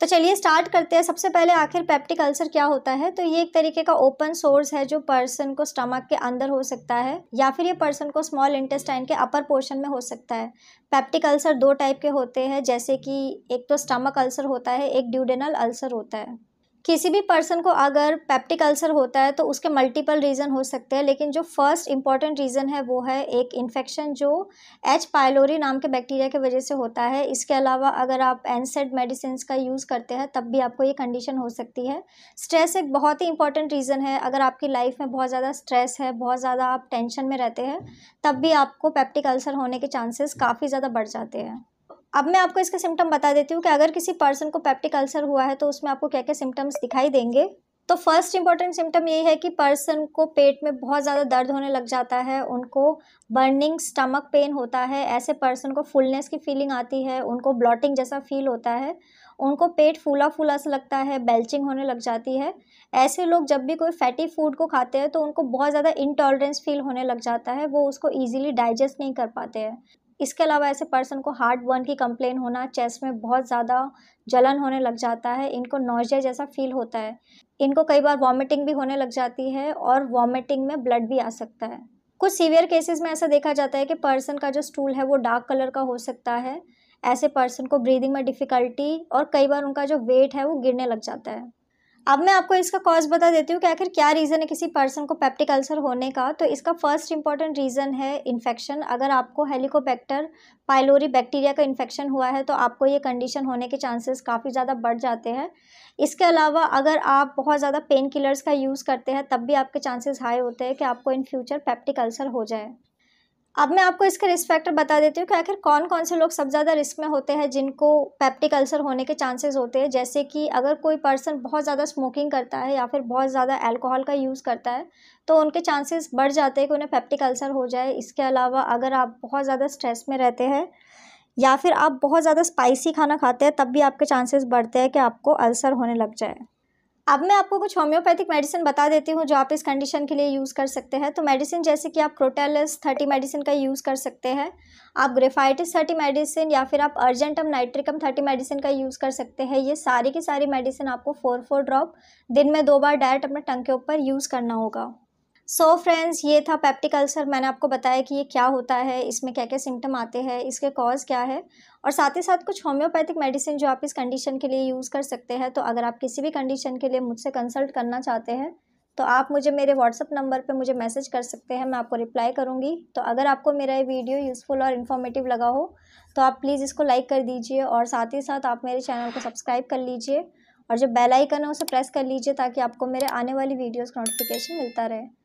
तो चलिए स्टार्ट करते हैं सबसे पहले आखिर पेप्टिक अल्सर क्या होता है तो ये एक तरीके का ओपन सोर्स है जो पर्सन को स्टमक के अंदर हो सकता है या फिर ये पर्सन को स्मॉल इंटेस्टाइन के अपर पोर्शन में हो सकता है पेप्टिक अल्सर दो टाइप के होते हैं जैसे कि एक तो स्टमक अल्सर होता है एक ड्यूडेनल अल्सर होता है किसी भी पर्सन को अगर पेप्टिक अल्सर होता है तो उसके मल्टीपल रीज़न हो सकते हैं लेकिन जो फर्स्ट इम्पॉर्टेंट रीज़न है वो है एक इन्फेक्शन जो एच पायलोरी नाम के बैक्टीरिया की वजह से होता है इसके अलावा अगर आप एनसेड मेडिसिन का यूज़ करते हैं तब भी आपको ये कंडीशन हो सकती है स्ट्रेस एक बहुत ही इंपॉर्टेंट रीज़न है अगर आपकी लाइफ में बहुत ज़्यादा स्ट्रेस है बहुत ज़्यादा आप टेंशन में रहते हैं तब भी आपको पेप्टिक अल्सर होने के चांसेस काफ़ी ज़्यादा बढ़ जाते हैं अब मैं आपको इसका सिम्टम बता देती हूँ कि अगर किसी पर्सन को पेप्टिक अल्सर हुआ है तो उसमें आपको क्या क्या सिम्टम्स दिखाई देंगे तो फर्स्ट इंपॉर्टेंट सिम्टम यही है कि पर्सन को पेट में बहुत ज़्यादा दर्द होने लग जाता है उनको बर्निंग स्टमक पेन होता है ऐसे पर्सन को फुलनेस की फीलिंग आती है उनको ब्लॉटिंग जैसा फील होता है उनको पेट फूला फूला सा लगता है बेल्चिंग होने लग जाती है ऐसे लोग जब भी कोई फैटी फूड को खाते हैं तो उनको बहुत ज़्यादा इनटॉलरेंस फील होने लग जाता है वो उसको ईजिली डाइजेस्ट नहीं कर पाते हैं इसके अलावा ऐसे पर्सन को हार्ट बर्न की कंप्लेन होना चेस्ट में बहुत ज़्यादा जलन होने लग जाता है इनको नोजिया जैसा फील होता है इनको कई बार वॉमिटिंग भी होने लग जाती है और वॉमिटिंग में ब्लड भी आ सकता है कुछ सीवियर केसेस में ऐसा देखा जाता है कि पर्सन का जो स्टूल है वो डार्क कलर का हो सकता है ऐसे पर्सन को ब्रीदिंग में डिफ़िकल्टी और कई बार उनका जो वेट है वो गिरने लग जाता है अब मैं आपको इसका कॉज बता देती हूँ कि आखिर क्या रीज़न है किसी पर्सन को पेप्टिक अल्सर होने का तो इसका फर्स्ट इंपॉर्टेंट रीज़न है इन्फेक्शन अगर आपको हेलिकोबैक्टर पाइलोरी बैक्टीरिया का इन्फेक्शन हुआ है तो आपको ये कंडीशन होने के चांसेस काफ़ी ज़्यादा बढ़ जाते हैं इसके अलावा अगर आप बहुत ज़्यादा पेन किलर्स का यूज़ करते हैं तब भी आपके चांसेस हाई होते हैं कि आपको इन फ्यूचर पैप्टिक अल्सर हो जाए अब मैं आपको इसके रिस्क फैक्टर बता देती हूँ कि आखिर कौन कौन से लोग सबसे ज़्यादा रिस्क में होते हैं जिनको पैप्टिक अल्सर होने के चांसेस होते हैं जैसे कि अगर कोई पर्सन बहुत ज़्यादा स्मोकिंग करता है या फिर बहुत ज़्यादा अल्कोहल का यूज़ करता है तो उनके चांसेस बढ़ जाते हैं कि उन्हें पैप्टिक अल्सर हो जाए इसके अलावा अगर आप बहुत ज़्यादा स्ट्रेस में रहते हैं या फिर आप बहुत ज़्यादा स्पाइसी खाना खाते हैं तब भी आपके चांसेस बढ़ते हैं कि आपको अल्सर होने लग जाए अब मैं आपको कुछ होम्योपैथिक मेडिसिन बता देती हूँ जो आप इस कंडीशन के लिए यूज़ कर सकते हैं तो मेडिसिन जैसे कि आप प्रोटेलस थर्टी मेडिसिन का यूज़ कर सकते हैं आप ग्रेफाइटिस थर्टी मेडिसिन या फिर आप अर्जेंटम नाइट्रिकम थर्टी मेडिसिन का यूज़ कर सकते हैं ये सारी की सारी मेडिसिन आपको फोर फोर ड्रॉप दिन में दो बार डायरेक्ट अपने टंग के ऊपर यूज़ करना होगा सो so फ्रेंड्स ये था पेप्टिक अल्सर मैंने आपको बताया कि ये क्या होता है इसमें क्या क्या सिम्टम आते हैं इसके कॉज क्या है और साथ ही साथ कुछ होम्योपैथिक मेडिसिन जो आप इस कंडीशन के लिए यूज़ कर सकते हैं तो अगर आप किसी भी कंडीशन के लिए मुझसे कंसल्ट करना चाहते हैं तो आप मुझे मेरे व्हाट्सअप नंबर पर मुझे मैसेज कर सकते हैं मैं आपको रिप्लाई करूँगी तो अगर आपको मेरा ये वीडियो यूज़फुल और इन्फॉर्मेटिव लगा हो तो आप प्लीज़ इसको लाइक कर दीजिए और साथ ही साथ आप मेरे चैनल को सब्सक्राइब कर लीजिए और जो बेल आइकन है उसे प्रेस कर लीजिए ताकि आपको मेरे आने वाली वीडियोस का नोटिफिकेशन मिलता रहे